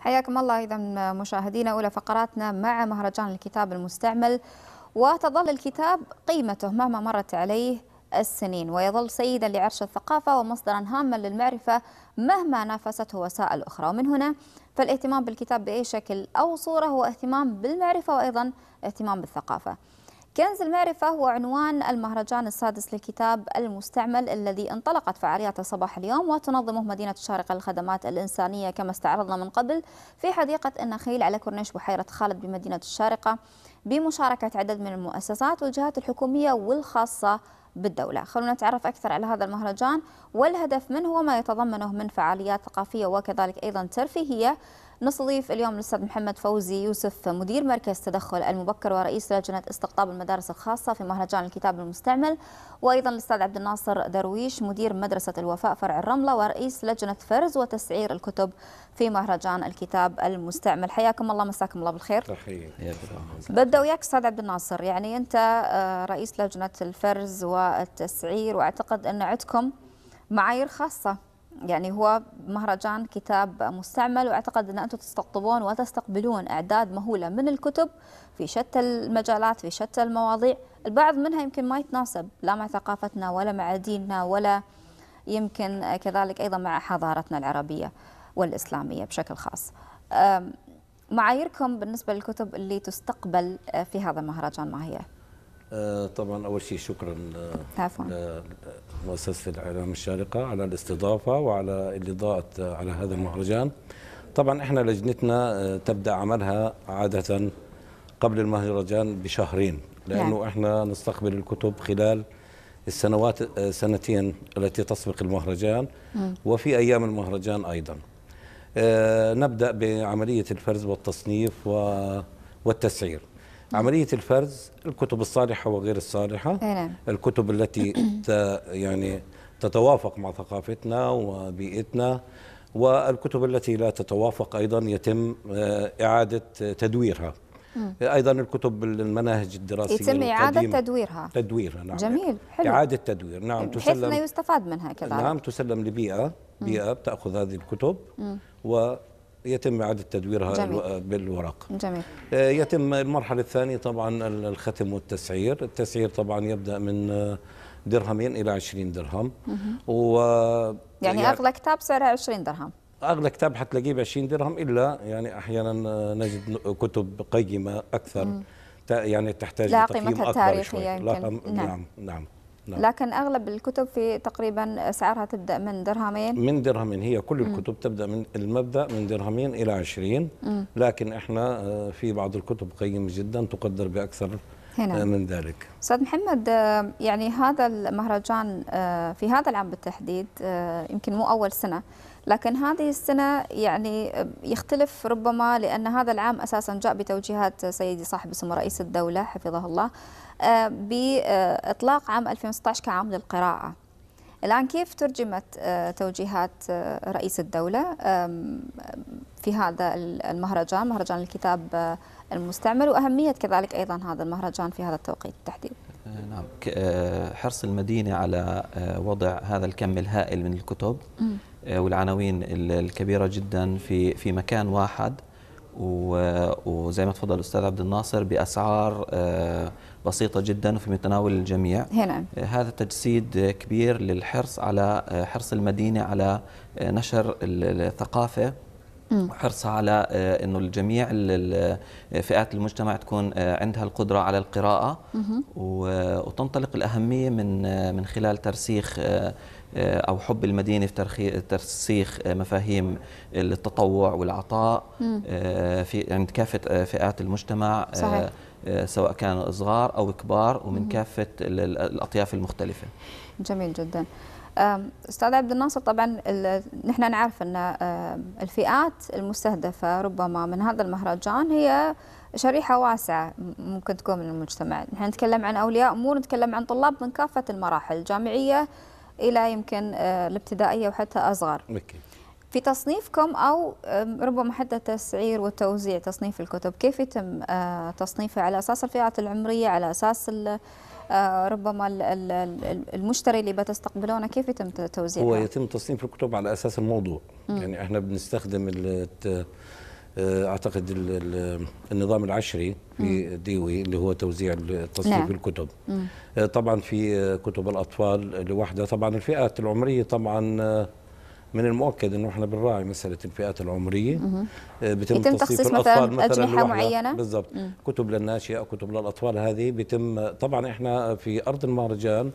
حياكم الله اذا مشاهدينا اولى فقراتنا مع مهرجان الكتاب المستعمل وتظل الكتاب قيمته مهما مرت عليه السنين ويظل سيدا لعرش الثقافة ومصدرا هاما للمعرفة مهما نافسته وسائل أخرى ومن هنا فالاهتمام بالكتاب بأي شكل أو صورة هو اهتمام بالمعرفة وأيضا اهتمام بالثقافة كنز المعرفة هو عنوان المهرجان السادس للكتاب المستعمل الذي انطلقت فعاليات صباح اليوم وتنظمه مدينة الشارقة للخدمات الإنسانية كما استعرضنا من قبل في حديقة النخيل على كورنيش بحيرة خالد بمدينة الشارقة بمشاركة عدد من المؤسسات والجهات الحكومية والخاصة بالدولة خلونا نتعرف أكثر على هذا المهرجان والهدف منه وما يتضمنه من فعاليات ثقافية وكذلك أيضا ترفيهية نستضيف اليوم الاستاذ محمد فوزي يوسف مدير مركز تدخل المبكر ورئيس لجنه استقطاب المدارس الخاصه في مهرجان الكتاب المستعمل وايضا الاستاذ عبد الناصر درويش مدير مدرسه الوفاء فرع الرمله ورئيس لجنه فرز وتسعير الكتب في مهرجان الكتاب المستعمل حياكم الله مساكم الله بالخير ببدا وياك استاذ عبد الناصر يعني انت آه، رئيس لجنه الفرز والتسعير واعتقد ان عندكم معايير خاصه يعني هو مهرجان كتاب مستعمل واعتقد ان انتم تستقطبون وتستقبلون اعداد مهوله من الكتب في شتى المجالات في شتى المواضيع، البعض منها يمكن ما يتناسب لا مع ثقافتنا ولا مع ديننا ولا يمكن كذلك ايضا مع حضارتنا العربيه والاسلاميه بشكل خاص. معاييركم بالنسبه للكتب اللي تستقبل في هذا المهرجان ما هي؟ آه، طبعا اول شيء شكرا آه، عفوا لمؤسسه الاعلام الشارقه على الاستضافه وعلى الاضاءه آه، على هذا المهرجان طبعا احنا لجنتنا تبدا عملها عاده قبل المهرجان بشهرين لانه يعني. احنا نستقبل الكتب خلال السنوات سنتين التي تسبق المهرجان وفي ايام المهرجان ايضا نبدا بعمليه الفرز والتصنيف والتسعير عملية الفرز الكتب الصالحة وغير الصالحة نعم. الكتب التي يعني تتوافق مع ثقافتنا وبيئتنا والكتب التي لا تتوافق أيضا يتم آه، إعادة تدويرها مم. أيضا الكتب المناهج الدراسية يتم إعادة تدويرها تدويرها نعم جميل حلو إعادة تدوير نعم بحيث تسلم يستفاد منها كذلك نعم تسلم لبيئة بيئة بتأخذ هذه الكتب مم. و يتم إعادة تدويرها جميل. بالورق جميل. آه، يتم المرحلة الثانية طبعا الختم والتسعير التسعير طبعا يبدأ من آه، درهمين إلى 20 درهم و يعني, أغلى كتاب سعرها 20 درهم اغلى كتاب حتلاقيه ب 20 درهم الا يعني احيانا آه، نجد كتب قيمه اكثر مم. يعني تحتاج لا اكبر تاريخيه لا قيمتها التاريخيه نعم نعم, نعم. نعم. لكن اغلب الكتب في تقريبا سعرها تبدا من درهمين من درهمين هي كل الكتب م. تبدا من المبدا من درهمين الى 20 لكن احنا آه، في بعض الكتب قيمه جدا تقدر باكثر آه، هنا. من ذلك استاذ محمد آه، يعني هذا المهرجان في هذا العام بالتحديد يمكن مو اول سنه لكن هذه السنة يعني يختلف ربما لأن هذا العام أساسا جاء بتوجيهات سيدي صاحب السمو رئيس الدولة حفظه الله آه، بإطلاق عام 2016 كعام للقراءة الآن كيف ترجمت آه، توجيهات آه، رئيس الدولة في هذا المهرجان مهرجان الكتاب المستعمل وأهمية كذلك أيضا هذا المهرجان في هذا التوقيت بالتحديد نعم حرص المدينة على وضع هذا الكم الهائل من الكتب آه، والعناوين الكبيره جدا في في مكان واحد وزي ما تفضل الاستاذ عبد الناصر باسعار آه، بسيطه جدا وفي متناول الجميع نعم. هذا تجسيد كبير للحرص على حرص المدينه على نشر الثقافه وحرصها على انه الجميع فئات المجتمع تكون عندها القدره على القراءه وتنطلق الاهميه من من خلال ترسيخ آه، او حب المدينه في ترسيخ آه، مفاهيم التطوع والعطاء آه، في عند كافه فئات المجتمع صحيح. سواء كان صغار او كبار ومن كافه الاطياف المختلفه جميل جدا استاذ عبد الناصر طبعا نحن نعرف ان الفئات المستهدفه ربما من هذا المهرجان هي شريحه واسعه ممكن تكون من المجتمع، نحن نتكلم عن اولياء امور، نتكلم عن طلاب من كافه المراحل، جامعيه الى يمكن آه، الابتدائيه وحتى اصغر مكي. في تصنيفكم او آه، ربما حتى التسعير والتوزيع تصنيف الكتب كيف يتم آه، تصنيفها على اساس الفئات العمريه على اساس ربما المشتري اللي بتستقبلونه كيف يتم توزيعها هو يتم تصنيف الكتب على اساس الموضوع م. يعني احنا بنستخدم الت... آه، اعتقد النظام العشري في ديوي اللي هو توزيع تصنيف نعم. بالكتب الكتب آه، طبعا في آه، كتب الاطفال لوحدها طبعا الفئات العمريه طبعا من المؤكد انه احنا بنراعي مساله الفئات العمريه آه، بتم, يتم تخصيص الاطفال مثلا اجنحه معينه بالضبط كتب للناشئه كتب للاطفال هذه بيتم طبعا احنا في ارض المهرجان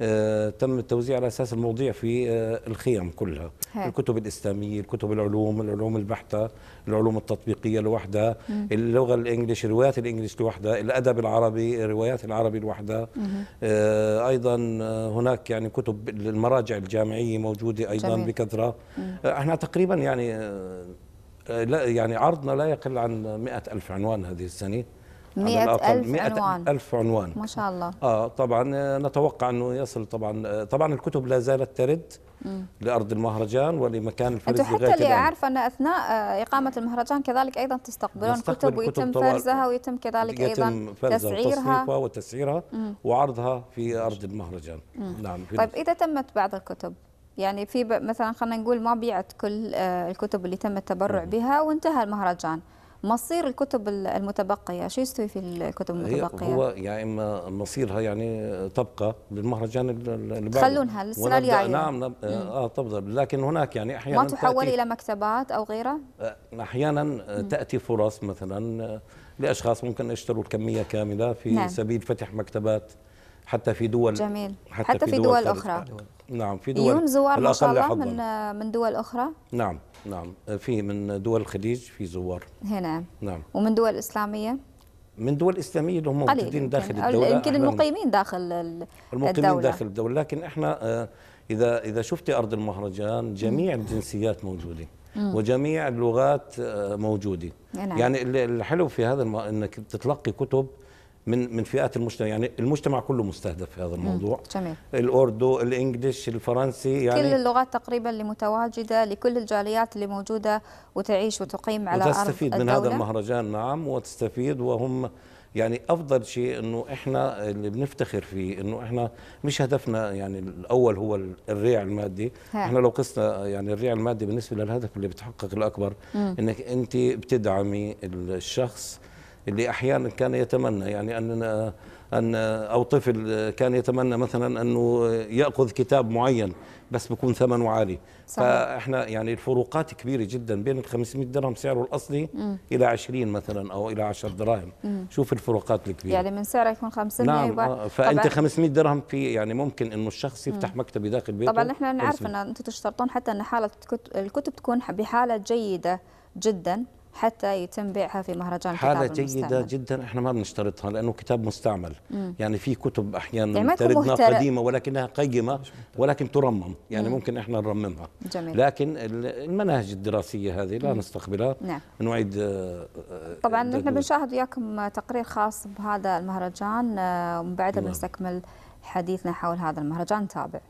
آه تم التوزيع على اساس المواضيع في آه الخيم كلها هي. الكتب الاسلاميه الكتب العلوم العلوم البحته العلوم التطبيقيه لوحدها اللغه الانجليش روايات الانجليش لوحدها الادب العربي روايات العربي لوحدها آه ايضا آه، هناك يعني كتب المراجع الجامعيه موجوده ايضا بكذا فتره احنا تقريبا يعني آه، لا يعني عرضنا لا يقل عن مئة ألف عنوان هذه السنة مئة ألف مئة عنوان ألف عنوان ما شاء الله آه طبعا آه، نتوقع أنه يصل طبعا آه، طبعا الكتب لا زالت ترد مم. لأرض المهرجان ولمكان الفرز أنتوا حتى اللي أعرف أن أثناء إقامة المهرجان كذلك أيضا تستقبلون كتب ويتم فرزها ويتم كذلك أيضا تسعيرها وتصنيفها وتسعيرها مم. وعرضها في أرض المهرجان مم. نعم في طيب إذا تمت بعض الكتب يعني في مثلا خلينا نقول ما بيعت كل آه، الكتب اللي تم التبرع بها وانتهى المهرجان مصير الكتب المتبقيه شو يستوي في الكتب المتبقيه هو يا يعني اما مصيرها يعني تبقى للمهرجان اللي بعده تخلونها للسنه الجايه نعم نب... آه،, اه تفضل لكن هناك يعني احيانا ما تحول تأتي... الى مكتبات او غيرها آه، احيانا مم. تاتي فرص مثلا لاشخاص ممكن يشتروا الكميه كامله في نعم. سبيل فتح مكتبات حتى في دول جميل حتى, حتى في, في دول, دول اخرى نعم في دول يون زوار ما شاء الله من من دول اخرى نعم نعم في من دول الخليج في زوار هنا نعم ومن دول اسلاميه من دول اسلاميه اللي هم موجودين داخل الدوله يمكن المقيمين داخل الدوله المقيمين داخل الدوله لكن احنا آه، اذا اذا شفتي ارض المهرجان جميع الجنسيات موجوده وجميع اللغات آه، موجوده نعم. يعني الحلو في هذا انك تتلقي كتب من من فئات المجتمع يعني المجتمع كله مستهدف في هذا الموضوع جميل. الاردو الانجليش الفرنسي يعني كل اللغات تقريبا اللي متواجده لكل الجاليات اللي موجوده وتعيش وتقيم على ارض وتستفيد من هذا المهرجان نعم وتستفيد وهم يعني افضل شيء انه احنا اللي بنفتخر فيه انه احنا مش هدفنا يعني الاول هو الريع المادي ها. احنا لو قسنا يعني الريع المادي بالنسبه للهدف اللي بتحقق الاكبر م. انك انت بتدعمي الشخص اللي احيانا كان يتمنى يعني اننا ان او طفل كان يتمنى مثلا انه ياخذ كتاب معين بس بيكون ثمنه عالي صحيح. فاحنا يعني الفروقات كبيره جدا بين ال 500 درهم سعره الاصلي م. الى 20 مثلا او الى 10 دراهم م. شوف الفروقات الكبيره يعني من سعره يكون 500 نعم يبقى آه، فانت 500 درهم في يعني ممكن انه الشخص يفتح مكتبه داخل بيته طبعا احنا نعرف ان انتم تشترطون حتى ان حاله الكتب تكون بحاله جيده جدا حتى يتم بيعها في مهرجان الكتاب حالة جيدة جدا احنا ما بنشترطها لانه كتاب مستعمل مم. يعني في كتب احيانا يعني تردنا قديمة ولكنها قيمة ولكن ترمم يعني مم. ممكن احنا نرممها جميل. لكن المناهج الدراسية هذه لا مم. نستقبلها نعم. نعيد آه، طبعا آه، نحن بنشاهد وياكم تقرير خاص بهذا المهرجان آه، ومن بعدها نعم. بنستكمل حديثنا حول هذا المهرجان تابع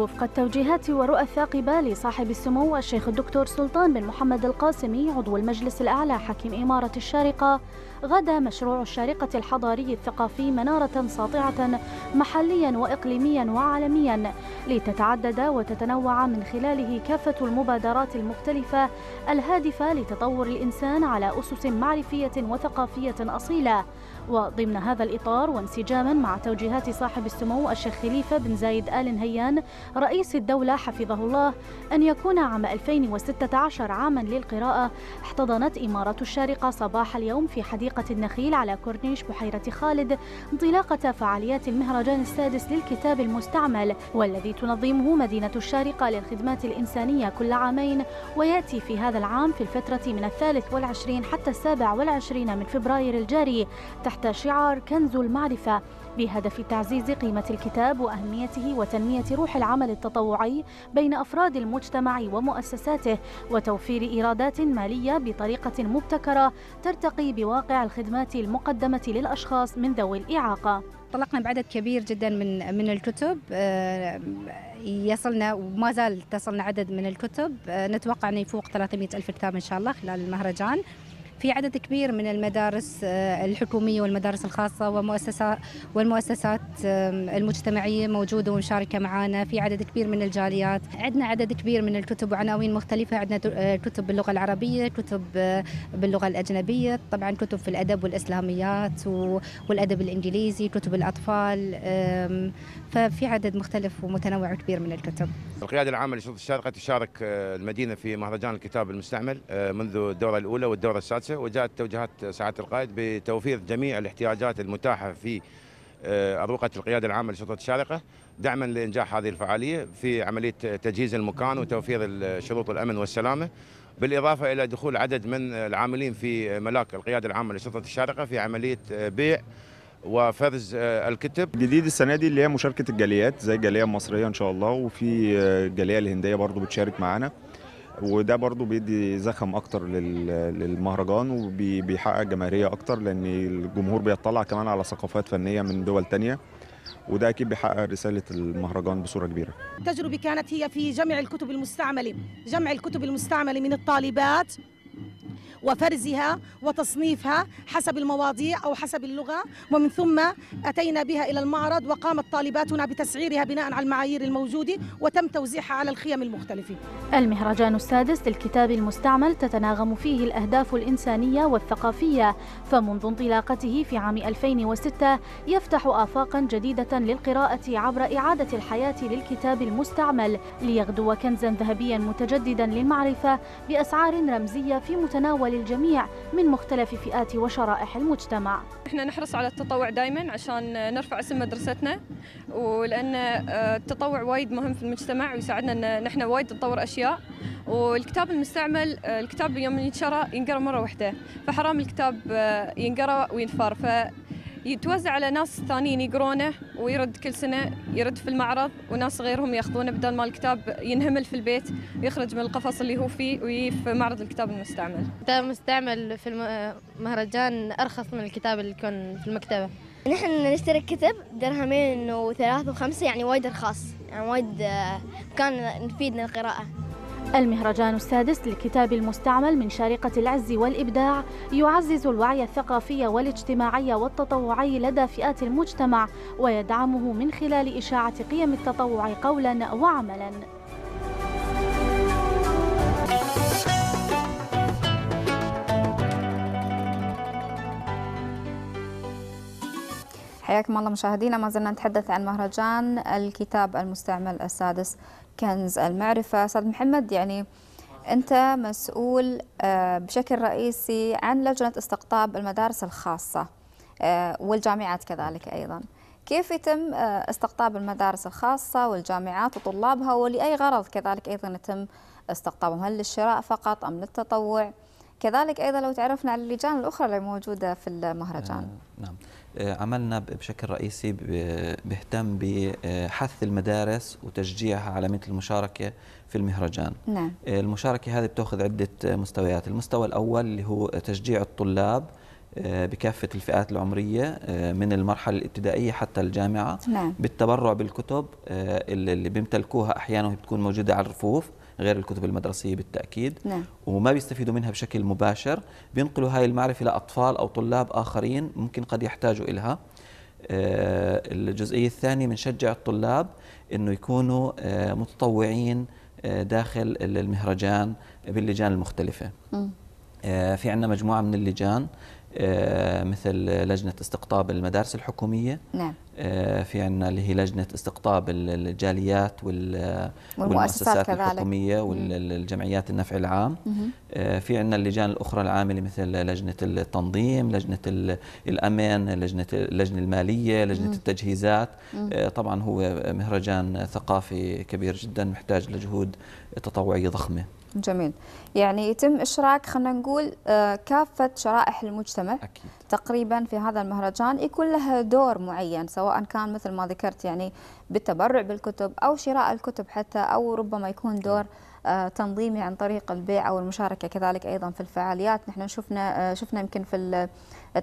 وفق التوجيهات ورؤى الثاقبة لصاحب السمو الشيخ الدكتور سلطان بن محمد القاسمي عضو المجلس الأعلى حاكم إمارة الشارقة غدا مشروع الشارقة الحضاري الثقافي منارة ساطعة محليا وإقليميا وعالميا لتتعدد وتتنوع من خلاله كافة المبادرات المختلفة الهادفة لتطور الإنسان على أسس معرفية وثقافية أصيلة وضمن هذا الإطار وانسجاما مع توجيهات صاحب السمو الشيخ خليفة بن زايد آل نهيان رئيس الدولة حفظه الله أن يكون عام 2016 عاما للقراءة احتضنت إمارة الشارقة صباح اليوم في حديقة النخيل على كورنيش بحيرة خالد انطلاقة فعاليات المهرجان السادس للكتاب المستعمل والذي تنظمه مدينة الشارقة للخدمات الإنسانية كل عامين ويأتي في هذا العام في الفترة من الثالث والعشرين حتى السابع والعشرين من فبراير الجاري تحت شعار كنز المعرفة بهدف تعزيز قيمة الكتاب وأهميته وتنمية روح العمل التطوعي بين أفراد المجتمع ومؤسساته وتوفير إيرادات مالية بطريقة مبتكرة ترتقي بواقع الخدمات المقدمة للأشخاص من ذوي الإعاقة طلقنا بعدد كبير جدا من من الكتب آه، يصلنا وما زال تصلنا عدد من الكتب آه، نتوقع انه يفوق 300 الف كتاب ان شاء الله خلال المهرجان في عدد كبير من المدارس آه، الحكومية والمدارس الخاصة ومؤسسات والمؤسسات المجتمعية موجودة ومشاركة معنا في عدد كبير من الجاليات عندنا عدد كبير من الكتب وعناوين مختلفة عندنا آه، كتب باللغة العربية كتب آه، باللغة الأجنبية طبعا كتب في الأدب والإسلاميات والأدب الإنجليزي كتب الأطفال ففي عدد مختلف ومتنوع كبير من الكتب القيادة العامة لشرطة الشارقة تشارك المدينة في مهرجان الكتاب المستعمل منذ الدورة الأولى والدورة السادسة نفسه وجاءت توجيهات سعاده القائد بتوفير جميع الاحتياجات المتاحه في اروقه القياده العامه لشرطه الشارقه دعما لانجاح هذه الفعاليه في عمليه تجهيز المكان وتوفير شروط الامن والسلامه بالاضافه الى دخول عدد من العاملين في ملاك القياده العامه لشرطه الشارقه في عمليه آه، بيع وفرز آه، الكتب جديد السنه دي اللي هي مشاركه الجاليات زي الجاليه المصريه ان شاء الله وفي الجاليه آه، الهنديه برضو بتشارك معانا وده برضو بيدي زخم اكتر للمهرجان وبيحقق جماهيريه اكتر لان الجمهور بيطلع كمان على ثقافات فنيه من دول تانية وده اكيد بيحقق رساله المهرجان بصوره كبيره. التجربه كانت هي في جمع الكتب المستعمله، جمع الكتب المستعمله من الطالبات وفرزها وتصنيفها حسب المواضيع أو حسب اللغة ومن ثم أتينا بها إلى المعرض وقامت طالباتنا بتسعيرها بناء على المعايير الموجودة وتم توزيعها على الخيم المختلفة المهرجان السادس للكتاب المستعمل تتناغم فيه الأهداف الإنسانية والثقافية فمنذ انطلاقته في عام 2006 يفتح آفاقا جديدة للقراءة عبر إعادة الحياة للكتاب المستعمل ليغدو كنزا ذهبيا متجددا للمعرفة بأسعار رمزية في متناول للجميع من مختلف فئات وشرائح المجتمع احنا نحرص على التطوع دائما عشان نرفع اسم مدرستنا ولان آه، التطوع وايد مهم في المجتمع ويساعدنا ان نحن وايد نطور اشياء والكتاب المستعمل آه، الكتاب يوم ينشرى ينقرا مره واحده فحرام الكتاب آه، ينقرا وينفر ف يتوزع على ناس ثانيين يقرونه ويرد كل سنه يرد في المعرض وناس غيرهم ياخذونه بدل ما الكتاب ينهمل في البيت يخرج من القفص اللي هو فيه ويجي في معرض الكتاب المستعمل. الكتاب المستعمل في المهرجان ارخص من الكتاب اللي يكون في المكتبه. نحن نشتري كتب درهمين وثلاثة وخمسة يعني وايد رخاص يعني وايد آه، كان نفيدنا القراءة المهرجان السادس للكتاب المستعمل من شارقة العز والإبداع يعزز الوعي الثقافي والاجتماعي والتطوعي لدى فئات المجتمع ويدعمه من خلال إشاعة قيم التطوع قولا وعملا حياكم الله مشاهدينا ما زلنا نتحدث عن مهرجان الكتاب المستعمل السادس كنز المعرفة أستاذ محمد يعني أنت مسؤول آه، بشكل رئيسي عن لجنة استقطاب المدارس الخاصة آه، والجامعات كذلك أيضا كيف يتم آه، استقطاب المدارس الخاصة والجامعات وطلابها ولأي غرض كذلك أيضا يتم استقطابهم هل للشراء فقط أم للتطوع؟ كذلك أيضا لو تعرفنا على اللجان الأخرى اللي موجودة في المهرجان آه، نعم آه، عملنا بشكل رئيسي بيهتم بحث المدارس وتشجيعها على مثل المشاركة في المهرجان نعم. آه، المشاركة هذه بتأخذ عدة مستويات المستوى الأول اللي هو تشجيع الطلاب بكافة الفئات العمرية من المرحلة الابتدائية حتى الجامعة نعم. بالتبرع بالكتب اللي بيمتلكوها أحيانا وهي بتكون موجودة على الرفوف غير الكتب المدرسية بالتأكيد نعم. وما بيستفيدوا منها بشكل مباشر بينقلوا هاي المعرفة لأطفال أو طلاب آخرين ممكن قد يحتاجوا إلها آه، الجزئية الثانية بنشجع الطلاب أنه يكونوا آه، متطوعين آه، داخل المهرجان باللجان المختلفة م. في عندنا مجموعة من اللجان آه، مثل لجنة استقطاب المدارس الحكومية نعم. آه، في عنا اللي هي لجنة استقطاب الجاليات والمؤسسات الحكومية والجمعيات النفع العام مم. آه، في عنا اللجان الأخرى العاملة مثل لجنة التنظيم لجنة الأمن لجنة اللجنة المالية لجنة مم. التجهيزات مم. طبعا هو مهرجان ثقافي كبير جدا محتاج لجهود تطوعية ضخمة جميل يعني يتم إشراك خلينا نقول آه، كافة شرائح المجتمع أكيد. تقريبا في هذا المهرجان يكون لها دور معين سواء كان مثل ما ذكرت يعني بالتبرع بالكتب أو شراء الكتب حتى أو ربما يكون دور آه، تنظيمي عن طريق البيع أو المشاركة كذلك أيضا في الفعاليات نحن شفنا آه، شفنا يمكن في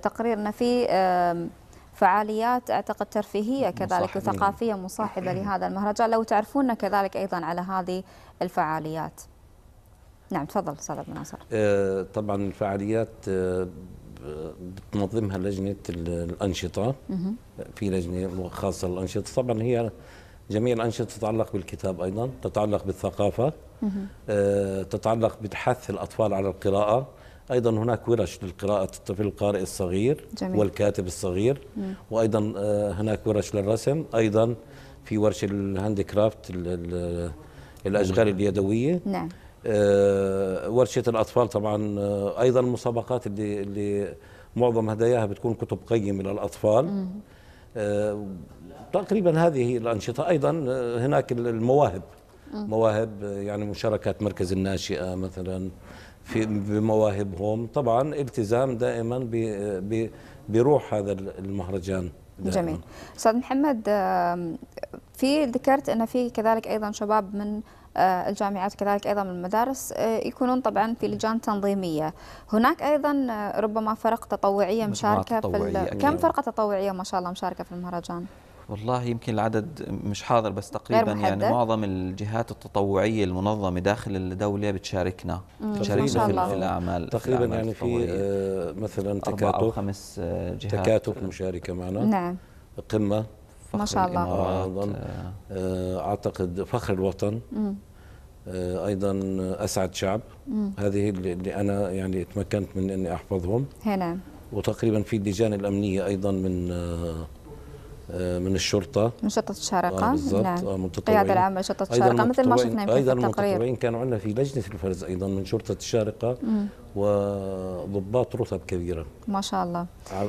تقريرنا في فعاليات اعتقد ترفيهيه كذلك وثقافيه مصاحبه لهذا المهرجان لو تعرفونا كذلك ايضا على هذه الفعاليات نعم تفضل استاذ عبد الناصر آه، طبعا الفعاليات آه، بتنظمها لجنه الانشطه في لجنه خاصه للانشطه طبعا هي جميع الانشطه تتعلق بالكتاب ايضا تتعلق بالثقافه آه، تتعلق بحث الاطفال على القراءه ايضا هناك ورش للقراءه الطفل القارئ الصغير جميل. والكاتب الصغير مم. وايضا هناك ورش للرسم ايضا في ورش كرافت الاشغال اليدويه نعم آه، ورشه الاطفال طبعا آه، ايضا المسابقات اللي اللي معظم هداياها بتكون كتب قيمه للاطفال آه، تقريبا هذه الانشطه ايضا هناك المواهب مواهب يعني مشاركات مركز الناشئه مثلا في بمواهبهم طبعا التزام دائما بروح هذا المهرجان دائماً. جميل استاذ محمد في ذكرت ان في كذلك ايضا شباب من آه، الجامعات كذلك أيضا من المدارس آه، يكونون طبعا في لجان تنظيمية هناك أيضا آه، ربما فرق تطوعية مشاركة تطوعية في كم فرقة تطوعية ما شاء الله مشاركة في المهرجان؟ والله يمكن العدد مش حاضر بس تقريبا يعني معظم الجهات التطوعيه المنظمه داخل الدوله بتشاركنا بتشاركنا في, في الاعمال تقريبا في الأعمال يعني في مثلا تكاتف او خمس جهات تكاتف مشاركه معنا نعم قمه ما شاء الله اعتقد فخر الوطن مم. آه، ايضا اسعد شعب مم. هذه اللي انا يعني تمكنت من اني احفظهم نعم وتقريبا في اللجان الامنيه ايضا من آه، آه، من الشرطه من شرطه الشارقه آه بالضبط نعم. آه القياده العامه لشرطه الشارقه مثل ما شفنا ايضا المتطوعين كانوا عندنا في لجنه الفرز ايضا من شرطه الشارقه وضباط رتب كبيره ما شاء الله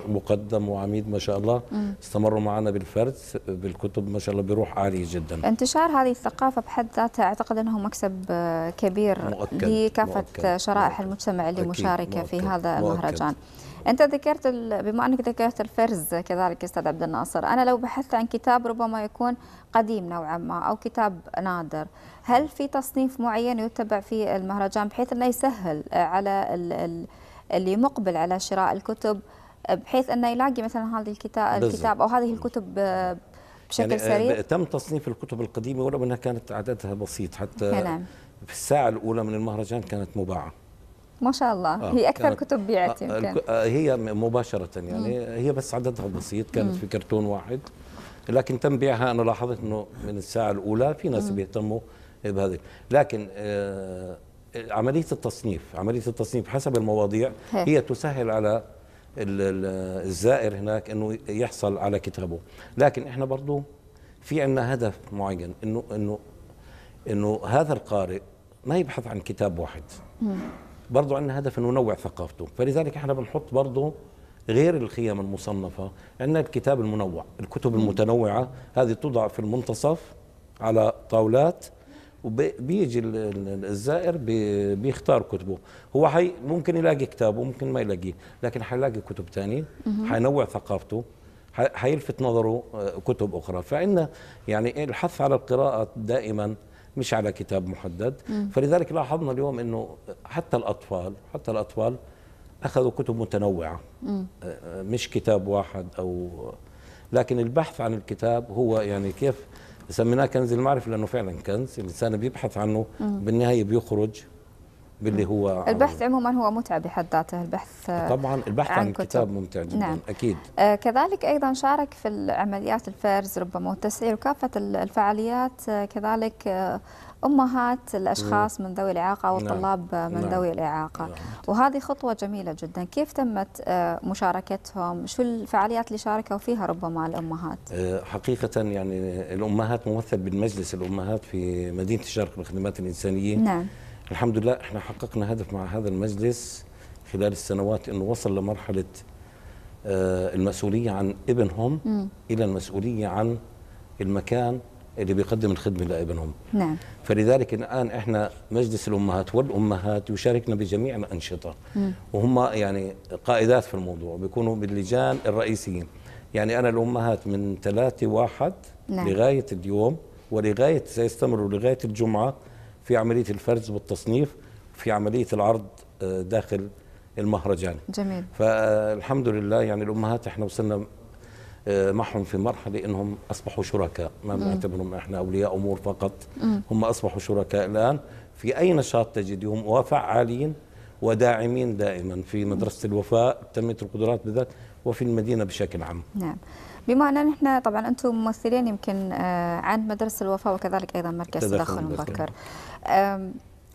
مقدم وعميد ما شاء الله مم. استمروا معنا بالفرز بالكتب ما شاء الله بروح عاليه جدا انتشار هذه الثقافه بحد ذاتها اعتقد انه مكسب آه، كبير مؤكد. لكافه مؤكد. شرائح مؤكد. المجتمع اللي مشاركه في هذا المهرجان مؤكد. انت ذكرت بما انك ذكرت الفرز كذلك استاذ عبد الناصر انا لو بحثت عن كتاب ربما يكون قديم نوعا ما او كتاب نادر هل في تصنيف معين يتبع في المهرجان بحيث انه يسهل على اللي مقبل على شراء الكتب بحيث انه يلاقي مثلا هذا الكتاب الكتاب او هذه الكتب بشكل يعني آه، سريع تم تصنيف الكتب القديمه ولو انها كانت عددها بسيط حتى نعم. في الساعه الاولى من المهرجان كانت مباعه ما شاء الله آه. هي اكثر كتب بيعت يمكن آه، آه، هي مباشره يعني مم. هي بس عددها بسيط كانت مم. في كرتون واحد لكن تم بيعها انا لاحظت انه من الساعه الاولى في ناس مم. بيهتموا بهذه لكن آه عمليه التصنيف عمليه التصنيف حسب المواضيع هي, هي تسهل على الزائر هناك انه يحصل على كتابه لكن احنا برضو في عندنا هدف معين انه انه انه هذا القارئ ما يبحث عن كتاب واحد مم. برضه عندنا هدف انه ننوع ثقافته فلذلك احنا بنحط برضه غير الخيام المصنفة عندنا الكتاب المنوع الكتب المتنوعة هذه توضع في المنتصف على طاولات وبيجي الزائر بيختار كتبه هو حي ممكن يلاقي كتابه ممكن ما يلاقيه لكن حيلاقي كتب ثانيه حينوع ثقافته حيلفت نظره آه، كتب اخرى فعندنا يعني الحث على القراءه دائما مش على كتاب محدد م. فلذلك لاحظنا اليوم انه حتى الاطفال حتى الاطفال اخذوا كتب متنوعه م. آه، مش كتاب واحد او لكن البحث عن الكتاب هو يعني كيف سميناه كنز المعرفه لانه فعلا كنز الانسان بيبحث عنه بالنهايه بيخرج باللي نعم. هو البحث عموما هو متعب بحد ذاته البحث آه، طبعا البحث عن, عن كتاب, ممتع جدا نعم. اكيد آه كذلك ايضا شارك في العمليات الفرز ربما والتسعير وكافه الفعاليات آه كذلك آه امهات الاشخاص من ذوي الاعاقه نعم. والطلاب نعم. من نعم. ذوي الاعاقه نعم. وهذه خطوه جميله جدا كيف تمت آه، مشاركتهم شو الفعاليات اللي شاركوا فيها ربما الامهات آه، حقيقه يعني الامهات ممثل بالمجلس الامهات في مدينه الشرق بالخدمات الانسانيه نعم الحمد لله احنا حققنا هدف مع هذا المجلس خلال السنوات انه وصل لمرحله آه، المسؤوليه عن ابنهم م. الى المسؤوليه عن المكان اللي بيقدم الخدمه لابنهم نعم فلذلك الان احنا مجلس الامهات والامهات يشاركنا بجميع الانشطه وهم يعني قائدات في الموضوع بيكونوا باللجان الرئيسيين يعني انا الامهات من 3 1 نعم. لغايه اليوم ولغايه سيستمروا لغايه الجمعه في عملية الفرز والتصنيف وفي عملية العرض آه، داخل المهرجان جميل فالحمد لله يعني الأمهات احنا وصلنا آه، معهم في مرحلة أنهم أصبحوا شركاء ما بنعتبرهم إحنا أولياء أمور فقط هم أصبحوا شركاء الآن في أي نشاط تجدهم وفعالين وداعمين دائما في مدرسة الوفاء تنمية القدرات بالذات وفي المدينة بشكل عام نعم بما أننا احنا طبعا أنتم ممثلين يمكن آه، عن مدرسة الوفاء وكذلك أيضا مركز تدخل مبكر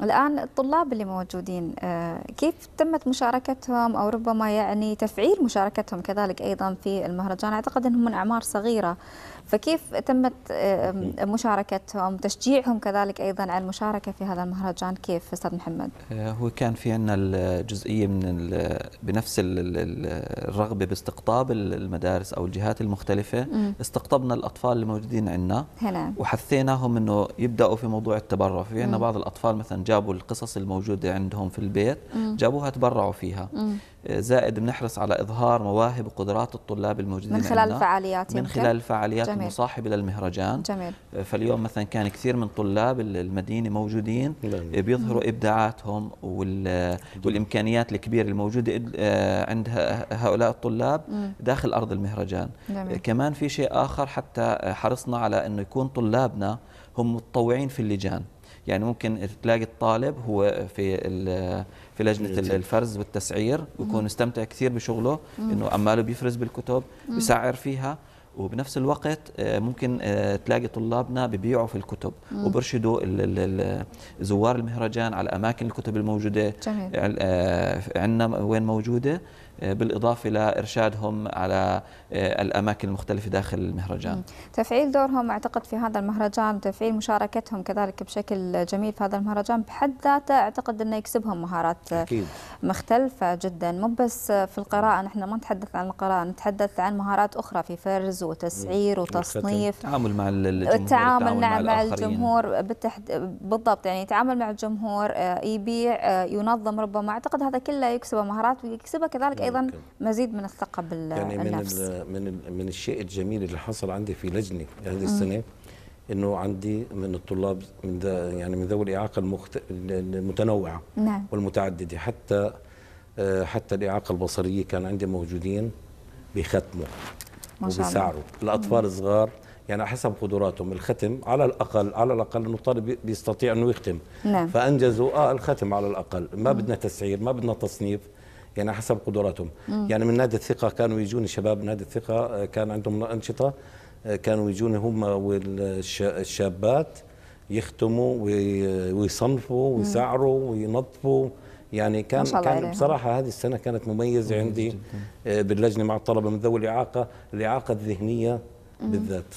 الآن الطلاب اللي موجودين آه، كيف تمت مشاركتهم أو ربما يعني تفعيل مشاركتهم كذلك أيضا في المهرجان أعتقد أنهم من أعمار صغيرة فكيف تمت مشاركتهم تشجيعهم كذلك أيضا على المشاركة في هذا المهرجان كيف أستاذ محمد؟ آه، هو كان في عندنا الجزئية من بنفس الرغبة باستقطاب المدارس أو الجهات المختلفة م. استقطبنا الأطفال الموجودين عندنا وحثيناهم أنه يبدأوا في موضوع التبرع في عندنا بعض الأطفال مثلا جابوا القصص الموجودة عندهم في البيت مم. جابوها تبرعوا فيها مم. آه، زائد بنحرص على إظهار مواهب وقدرات الطلاب الموجودين من خلال الفعاليات من خلال الفعاليات المصاحبة للمهرجان جميل. آه، فاليوم مثلا كان كثير من طلاب المدينة موجودين مم. نعم. آه، بيظهروا مم. إبداعاتهم والإمكانيات الكبيرة الموجودة عند هؤلاء الطلاب مم. داخل أرض المهرجان جميل. كمان في شيء آخر حتى حرصنا على أنه يكون طلابنا هم متطوعين في اللجان يعني ممكن تلاقي الطالب هو في في لجنه الفرز والتسعير ويكون مستمتع كثير بشغله انه عماله بيفرز بالكتب بيسعر فيها وبنفس الوقت آه، ممكن آه، تلاقي طلابنا ببيعوا في الكتب وبرشدوا زوار المهرجان على اماكن الكتب الموجوده آه، عندنا وين موجوده آه، بالإضافة لإرشادهم على آه، الأماكن المختلفة داخل المهرجان تفعيل دورهم أعتقد في هذا المهرجان وتفعيل مشاركتهم كذلك بشكل جميل في هذا المهرجان بحد ذاته أعتقد أنه يكسبهم مهارات آه، أكيد. مختلفة جدا مو بس في القراءة نحن ما نتحدث عن القراءة نتحدث عن مهارات أخرى في فرز وتسعير وتصنيف التعامل مع الجمهور التعامل مع, مع الجمهور بالتحد... بالضبط يعني يتعامل مع الجمهور يبيع ينظم ربما أعتقد هذا كله يكسبه مهارات ويكسبه كذلك ايضا مزيد من الثقه بال يعني من من من الشيء الجميل اللي حصل عندي في لجنه هذه السنه انه عندي من الطلاب من يعني من ذوي الاعاقه المخت... المتنوعه نعم. والمتعدده حتى آه، حتى الاعاقه البصريه كان عندي موجودين بختموا وبسعره الاطفال الصغار يعني حسب قدراتهم الختم على الاقل على الاقل انه الطالب بيستطيع انه يختم نعم. فانجزوا اه الختم على الاقل ما بدنا تسعير ما بدنا تصنيف يعني حسب قدراتهم مم. يعني من نادي الثقه كانوا يجوني شباب نادي الثقه كان عندهم انشطه آه، كانوا يجوني هم والشابات يختموا ويصنفوا ويسعروا وينظفوا يعني كان كان عليها. بصراحه هذه السنه كانت مميزه عندي جدا. آه، باللجنه مع الطلبه من ذوي الاعاقه الاعاقه الذهنيه مم. بالذات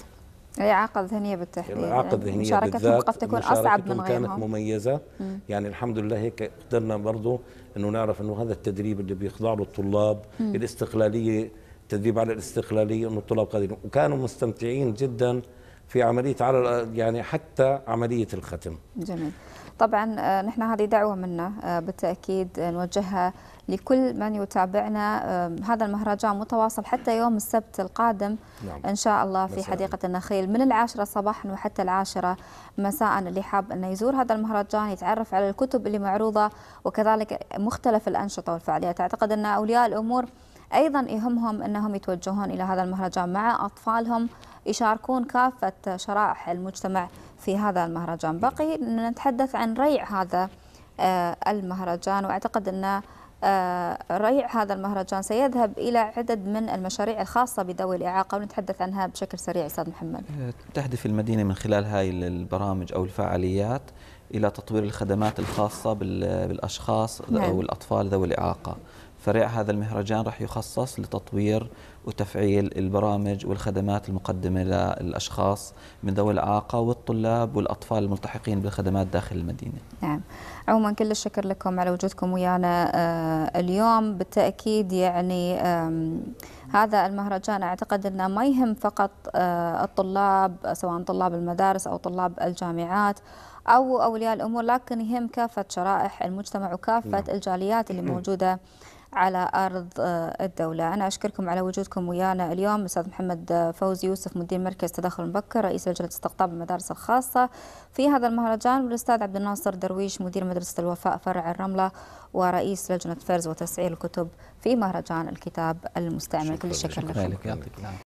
هي اعاقه ذهنيه بالتحديد اعاقه يعني, يعني بالذات مشاركه قد تكون اصعب من غيرها كانت مميزه مم. يعني الحمد لله هيك قدرنا برضه انه نعرف انه هذا التدريب اللي بيخضع له الطلاب مم. الاستقلاليه التدريب على الاستقلاليه انه الطلاب قادرين وكانوا مستمتعين جدا في عمليه على يعني حتى عمليه الختم جميل طبعا آه، نحن هذه دعوه منا آه، بالتاكيد نوجهها لكل من يتابعنا هذا المهرجان متواصل حتى يوم السبت القادم نعم. إن شاء الله في حديقة النخيل من العاشرة صباحا وحتى العاشرة مساء اللي حاب أن يزور هذا المهرجان يتعرف على الكتب اللي معروضة وكذلك مختلف الأنشطة والفعاليات أعتقد أن أولياء الأمور أيضا يهمهم أنهم يتوجهون إلى هذا المهرجان مع أطفالهم يشاركون كافة شرائح المجتمع في هذا المهرجان بقي نتحدث عن ريع هذا أه، المهرجان وأعتقد أن آه، ريع هذا المهرجان سيذهب إلى عدد من المشاريع الخاصة بذوي الإعاقة ونتحدث عنها بشكل سريع أستاذ محمد آه، تهدف المدينة من خلال هاي البرامج أو الفعاليات إلى تطوير الخدمات الخاصة بالأشخاص أو نعم. الأطفال ذوي الإعاقة فريع هذا المهرجان راح يخصص لتطوير وتفعيل البرامج والخدمات المقدمة للأشخاص من ذوي الإعاقة والطلاب والأطفال الملتحقين بالخدمات داخل المدينة نعم عموما كل الشكر لكم على وجودكم ويانا آه، اليوم بالتأكيد يعني هذا المهرجان أعتقد أنه ما يهم فقط آه، الطلاب سواء طلاب المدارس أو طلاب الجامعات أو أولياء الأمور لكن يهم كافة شرائح المجتمع وكافة نعم. الجاليات اللي موجودة على أرض آه، الدولة أنا أشكركم على وجودكم ويانا اليوم أستاذ محمد آه، فوزي يوسف مدير مركز تدخل مبكر رئيس لجنة استقطاب المدارس الخاصة في هذا المهرجان والأستاذ عبد الناصر درويش مدير مدرسة الوفاء فرع الرملة ورئيس لجنة فرز وتسعير الكتب في مهرجان الكتاب المستعمل كل الشكر لكم